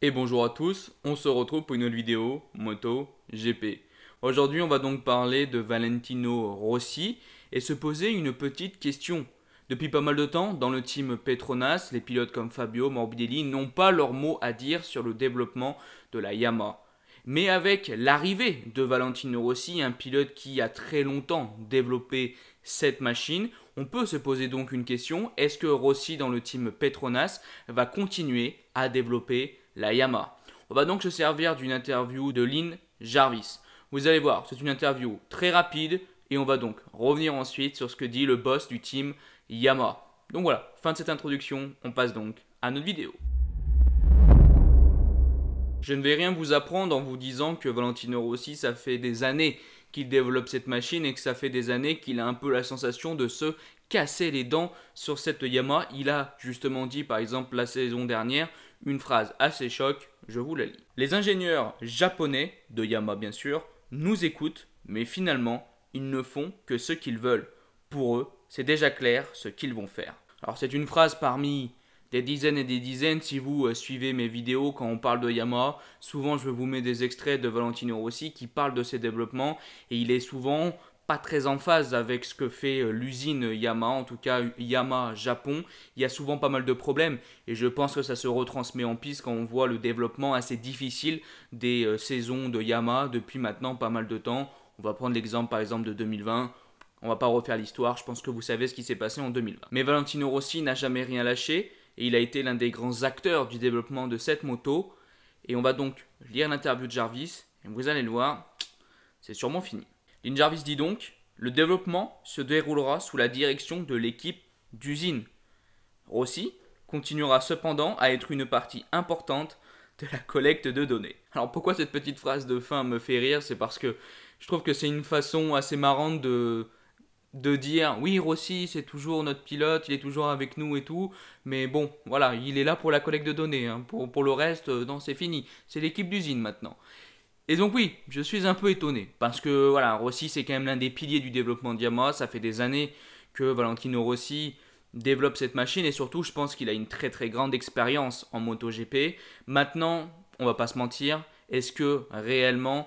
Et bonjour à tous, on se retrouve pour une autre vidéo moto GP. Aujourd'hui on va donc parler de Valentino Rossi et se poser une petite question. Depuis pas mal de temps, dans le team Petronas, les pilotes comme Fabio, Morbidelli n'ont pas leur mot à dire sur le développement de la Yamaha. Mais avec l'arrivée de Valentino Rossi, un pilote qui a très longtemps développé cette machine, on peut se poser donc une question, est-ce que Rossi dans le team Petronas va continuer à développer la Yamaha. On va donc se servir d'une interview de Lynn Jarvis. Vous allez voir, c'est une interview très rapide et on va donc revenir ensuite sur ce que dit le boss du team Yamaha. Donc voilà, fin de cette introduction, on passe donc à notre vidéo. Je ne vais rien vous apprendre en vous disant que Valentino Rossi, ça fait des années qu'il développe cette machine et que ça fait des années qu'il a un peu la sensation de se casser les dents sur cette Yamaha. Il a justement dit par exemple la saison dernière une phrase assez choc, je vous la lis. Les ingénieurs japonais, de Yama bien sûr, nous écoutent, mais finalement, ils ne font que ce qu'ils veulent. Pour eux, c'est déjà clair ce qu'ils vont faire. Alors c'est une phrase parmi des dizaines et des dizaines. Si vous euh, suivez mes vidéos quand on parle de Yamaha, souvent je vous mets des extraits de Valentino Rossi qui parle de ses développements et il est souvent pas très en phase avec ce que fait euh, l'usine Yamaha, en tout cas Yamaha Japon. Il y a souvent pas mal de problèmes et je pense que ça se retransmet en piste quand on voit le développement assez difficile des euh, saisons de Yamaha depuis maintenant pas mal de temps. On va prendre l'exemple par exemple de 2020. On va pas refaire l'histoire, je pense que vous savez ce qui s'est passé en 2020. Mais Valentino Rossi n'a jamais rien lâché et il a été l'un des grands acteurs du développement de cette moto. Et on va donc lire l'interview de Jarvis et vous allez le voir, c'est sûrement fini. Jarvis dit donc Le développement se déroulera sous la direction de l'équipe d'usine. Rossi continuera cependant à être une partie importante de la collecte de données. Alors pourquoi cette petite phrase de fin me fait rire C'est parce que je trouve que c'est une façon assez marrante de, de dire oui Rossi c'est toujours notre pilote, il est toujours avec nous et tout, mais bon voilà, il est là pour la collecte de données, hein. pour, pour, le reste, euh, non c'est fini, c'est l'équipe d'usine maintenant. Et donc oui, je suis un peu étonné, parce que voilà, Rossi c'est quand même l'un des piliers du développement de Yamaha, ça fait des années que Valentino Rossi développe cette machine, et surtout je pense qu'il a une très très grande expérience en MotoGP. Maintenant, on va pas se mentir, est-ce que réellement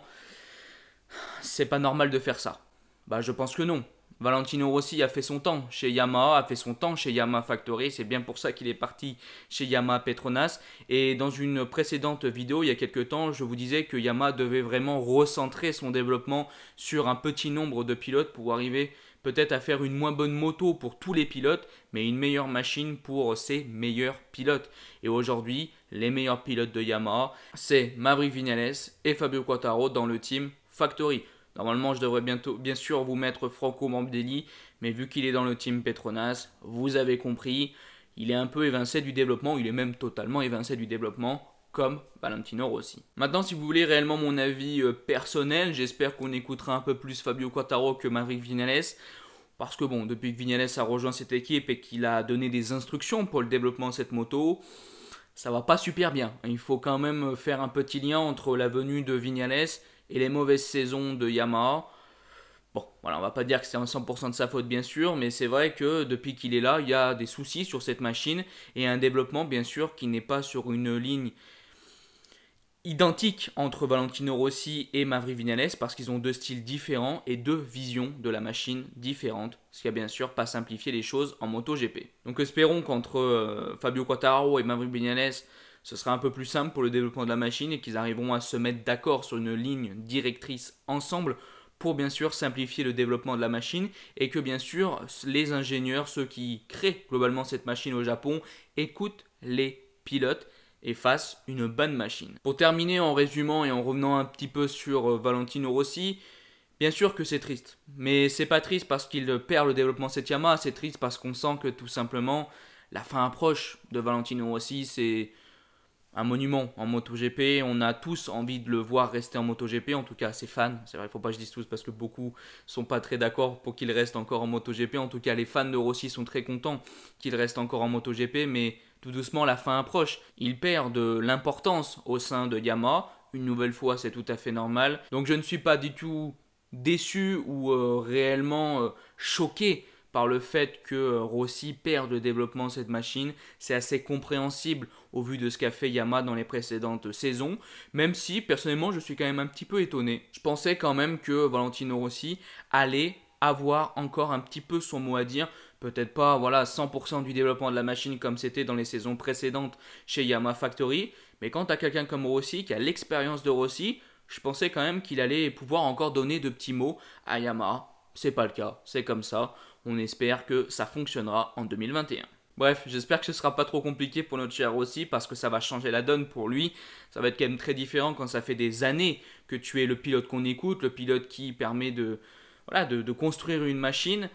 c'est pas normal de faire ça Bah je pense que non, Valentino Rossi a fait son temps chez Yamaha, a fait son temps chez Yamaha Factory, c'est bien pour ça qu'il est parti chez Yamaha Petronas. Et dans une précédente vidéo, il y a quelques temps, je vous disais que Yamaha devait vraiment recentrer son développement sur un petit nombre de pilotes pour arriver peut-être à faire une moins bonne moto pour tous les pilotes, mais une meilleure machine pour ses meilleurs pilotes. Et aujourd'hui, les meilleurs pilotes de Yamaha, c'est Maverick Vinales et Fabio Quattaro dans le team Factory. Normalement, je devrais bientôt, bien sûr vous mettre Franco Mambdelli, mais vu qu'il est dans le team Petronas, vous avez compris, il est un peu évincé du développement, il est même totalement évincé du développement, comme Valentino Rossi. Maintenant, si vous voulez réellement mon avis euh, personnel, j'espère qu'on écoutera un peu plus Fabio Quattaro que Maverick Vinales. Parce que bon, depuis que Vinales a rejoint cette équipe et qu'il a donné des instructions pour le développement de cette moto, ça va pas super bien. Il faut quand même faire un petit lien entre la venue de Vinales et les mauvaises saisons de Yamaha. Bon, voilà, on va pas dire que c'est 100% de sa faute bien sûr, mais c'est vrai que depuis qu'il est là, il y a des soucis sur cette machine et un développement bien sûr qui n'est pas sur une ligne identique entre Valentino Rossi et Maverick Vinales parce qu'ils ont deux styles différents et deux visions de la machine différentes, ce qui a bien sûr pas simplifié les choses en MotoGP. Donc espérons qu'entre euh, Fabio Quattaro et Maverick Vinales, ce sera un peu plus simple pour le développement de la machine et qu'ils arriveront à se mettre d'accord sur une ligne directrice ensemble pour bien sûr simplifier le développement de la machine et que bien sûr les ingénieurs, ceux qui créent globalement cette machine au Japon, écoutent les pilotes et fassent une bonne machine. Pour terminer en résumant et en revenant un petit peu sur euh, Valentino Rossi, Bien sûr que c'est triste, mais c'est pas triste parce qu'il perd le développement Yamaha, c'est triste parce qu'on sent que tout simplement la fin approche de Valentino Rossi, c'est un monument en MotoGP. On a tous envie de le voir rester en MotoGP, en tout cas ses fans. C'est vrai, il faut pas que je dise tous parce que beaucoup sont pas très d'accord pour qu'il reste encore en MotoGP. En tout cas, les fans de Rossi sont très contents qu'il reste encore en MotoGP, mais tout doucement, la fin approche. Il perd de l'importance au sein de Yamaha. Une nouvelle fois, c'est tout à fait normal. Donc je ne suis pas du tout déçu ou euh, réellement euh, choqué par le fait que euh, Rossi perd le développement de cette machine. C'est assez compréhensible au vu de ce qu'a fait Yamaha dans les précédentes saisons, même si personnellement je suis quand même un petit peu étonné. Je pensais quand même que Valentino Rossi allait avoir encore un petit peu son mot à dire. Peut-être pas voilà 100% du développement de la machine comme c'était dans les saisons précédentes chez Yamaha Factory, mais quand à quelqu'un comme Rossi qui a l'expérience de Rossi, je pensais quand même qu'il allait pouvoir encore donner de petits mots à Yamaha. C'est pas le cas, c'est comme ça. On espère que ça fonctionnera en 2021. Bref, j'espère que ce sera pas trop compliqué pour notre cher Rossi parce que ça va changer la donne pour lui. Ça va être quand même très différent quand ça fait des années que tu es le pilote qu'on écoute, le pilote qui permet de, voilà, de, construire une machine.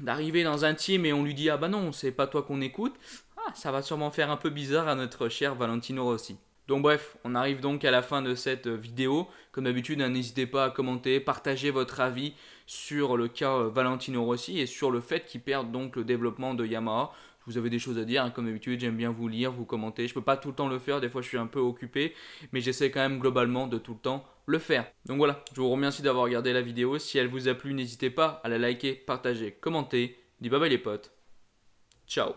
D'arriver dans un team et on lui dit Ah bah non, c'est pas toi qu'on écoute. Ah, ça va sûrement faire un peu bizarre à notre cher Valentino Rossi. Donc bref, on arrive donc à la fin de cette euh, vidéo. Comme d'habitude, hein, n'hésitez pas à commenter, partager votre avis sur le cas euh, Valentino Rossi et sur le fait qu'il perde donc le développement de Yamaha. Vous avez des choses à dire, hein, comme d'habitude, j'aime bien vous lire, vous commenter. Je peux pas tout le temps le faire, des fois je suis un peu occupé, mais j'essaie quand même globalement de tout le temps le faire. Donc voilà, je vous remercie d'avoir regardé la vidéo. Si elle vous a plu, n'hésitez pas à la liker, partager, commenter. Dis bye bye les potes. Ciao